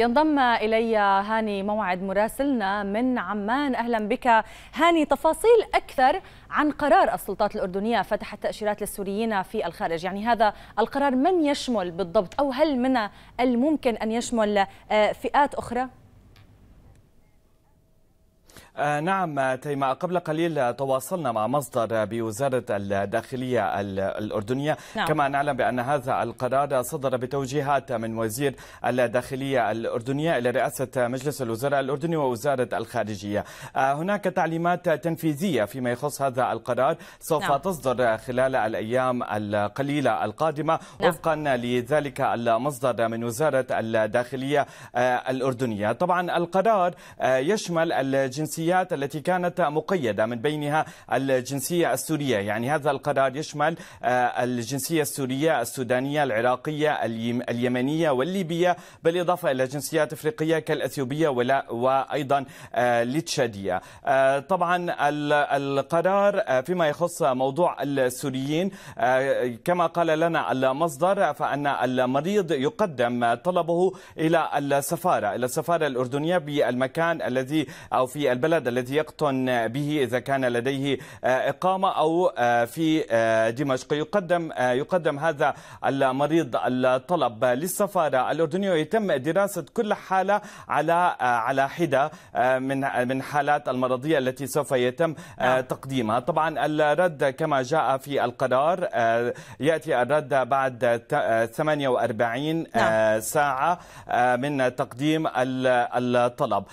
ينضم إلي هاني موعد مراسلنا من عمان أهلا بك هاني تفاصيل أكثر عن قرار السلطات الأردنية فتح التأشيرات للسوريين في الخارج يعني هذا القرار من يشمل بالضبط أو هل من الممكن أن يشمل آه، فئات أخرى؟ آه، نعم تيماء قبل قليل تواصلنا مع مصدر بوزارة الداخلية الأردنية نعم. كما نعلم بأن هذا القرار صدر بتوجيهات من وزير الداخلية الأردنية إلى رئاسة مجلس الوزراء الأردني ووزارة الخارجية آه، هناك تعليمات تنفيذية فيما يخص هذا القرار سوف نعم. تصدر خلال الأيام القليلة القادمة نعم. وفقا لذلك المصدر من وزارة الداخلية آه، الأردنية طبعا القرار يشمل الجنسية الجنسيات التي كانت مقيدة من بينها الجنسية السورية يعني هذا القرار يشمل آه، الجنسية السورية السودانية العراقية اليمنية والليبية بالإضافة إلى جنسيات إفريقية كالأثيوبية وأيضا التشادية آه، آه، طبعا القرار فيما يخص موضوع السوريين كما قال لنا المصدر فأن المريض يقدم طلبه إلى السفارة إلى السفارة الأردنية بالمكان الذي أو في البلد البلد الذي يقطن به إذا كان لديه آه، إقامة أو آه، في آه، دمشق يقدم يقدم هذا المريض الطلب للسفارة الأردنية ويتم دراسة كل حالة على على حدة من من حالات المرضية التي سوف يتم نعم. تقديمها طبعا الرد كما جاء في القرار يأتي الرد بعد 48 نعم. ساعة من تقديم الطلب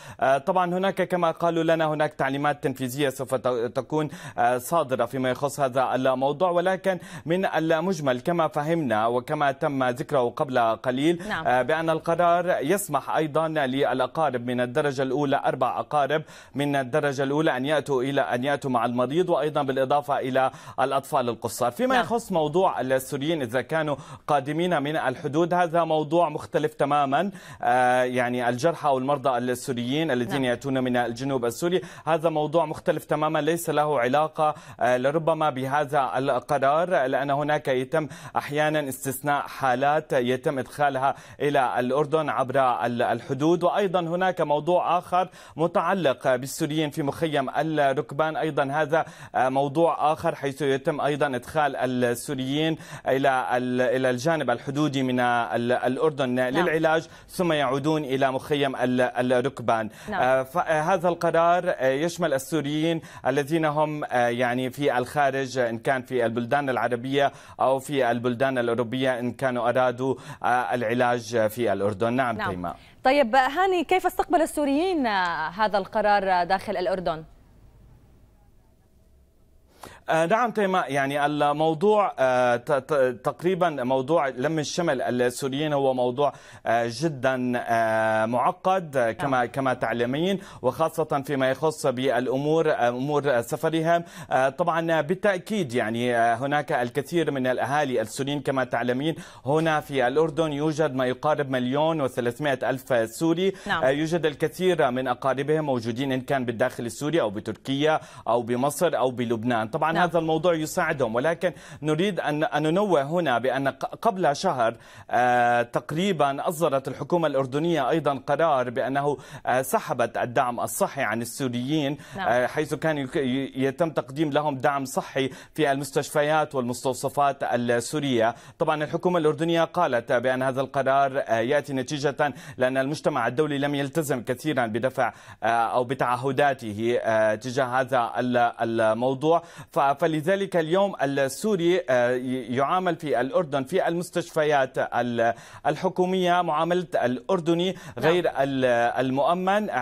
طبعا هناك كما قالوا لنا هناك تعليمات تنفيذية سوف تكون آه، صادرة فيما يخص هذا الموضوع ولكن من المجمل كما فهمنا وكما تم ذكره قبل قليل نعم. آه، بأن القرار يسمح أيضا للأقارب من الدرجة الأولى أربع أقارب من الدرجة الأولى أن يأتوا إلى أن يأتوا مع المريض وأيضا بالإضافة إلى الأطفال القصار فيما نعم. يخص موضوع السوريين إذا كانوا قادمين من الحدود هذا موضوع مختلف تماما آه، يعني الجرحى والمرضى السوريين الذين نعم. يأتون من الجنوب السوري هذا موضوع مختلف تماما ليس له علاقة آه، لربما بهذا القرار لأن هناك يتم أحيانا استثناء حالات يتم إدخالها إلى الأردن عبر الحدود وأيضا هناك موضوع آخر متعلق بالسوريين في مخيم الركبان أيضا هذا آه، موضوع آخر حيث يتم أيضا إدخال السوريين إلى إلى الجانب الحدودي من الأردن نعم. للعلاج ثم يعودون إلى مخيم الركبان نعم. آه، فهذا القرار الاطار آه، يشمل السوريين الذين هم آه، يعني في الخارج آه، إن كان في البلدان العربية أو في البلدان الأوروبية إن كانوا أرادوا العلاج في الأردن نعم, نعم. طيب هاني كيف استقبل السوريين هذا القرار داخل الأردن؟ آه، نعم تيما يعني الموضوع آه، تقريبا موضوع لم الشمل السوريين هو موضوع آه، جدا معقد نعم. كما كما تعلمين وخاصه فيما يخص بالامور امور سفرهم طبعا بالتاكيد يعني هناك الكثير من الاهالي السوريين كما تعلمين هنا في الاردن يوجد ما يقارب مليون و300 الف سوري نعم. يوجد الكثير من اقاربهم موجودين ان كان بالداخل السوري او بتركيا او بمصر او بلبنان طبعا نعم. هذا الموضوع يساعدهم ولكن نريد أن ننوه هنا بأن قبل شهر آه، تقريبا أصدرت الحكومة الأردنية أيضا قرار بأنه آه، سحبت الدعم الصحي عن السوريين نعم. آه، حيث كان يتم تقديم لهم دعم صحي في المستشفيات والمستوصفات السورية طبعا الحكومة الأردنية قالت بأن هذا القرار يأتي نتيجة لأن المجتمع الدولي لم يلتزم كثيرا بدفع أو بتعهداته تجاه هذا الموضوع ف فلذلك اليوم السوري آه، يعامل في الأردن في المستشفيات الحكومية معاملة الأردني نعم. غير المؤمن آه،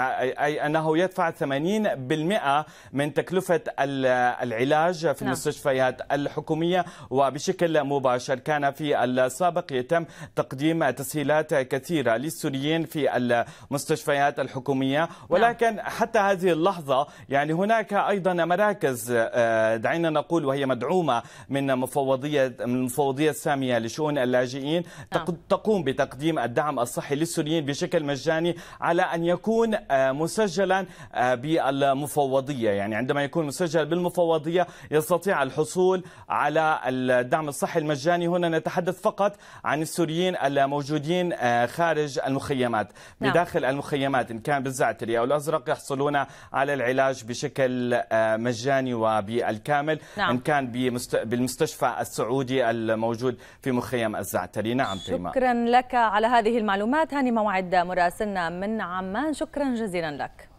أي أنه يدفع 80% من تكلفة العلاج في نعم. المستشفيات الحكومية وبشكل مباشر كان في السابق يتم تقديم تسهيلات كثيرة للسوريين في المستشفيات الحكومية نعم. ولكن حتى هذه اللحظة يعني هناك أيضا مراكز آه، دعم دعينا نقول وهي مدعومة من مفوضية من المفوضية السامية لشؤون اللاجئين نعم. تقوم بتقديم الدعم الصحي للسوريين بشكل مجاني على أن يكون آه، مسجلا آه، بالمفوضية يعني عندما يكون مسجل بالمفوضية يستطيع الحصول على الدعم الصحي المجاني هنا نتحدث فقط عن السوريين الموجودين آه، خارج المخيمات نعم. بداخل المخيمات إن كان بالزعتري أو الأزرق يحصلون على العلاج بشكل مجاني وبالكامل كامل نعم. ان كان بالمستشفى السعودي الموجود في مخيم الزعتري نعم تيما شكرا لك على هذه المعلومات هاني موعد مراسلنا من عمان شكرا جزيلا لك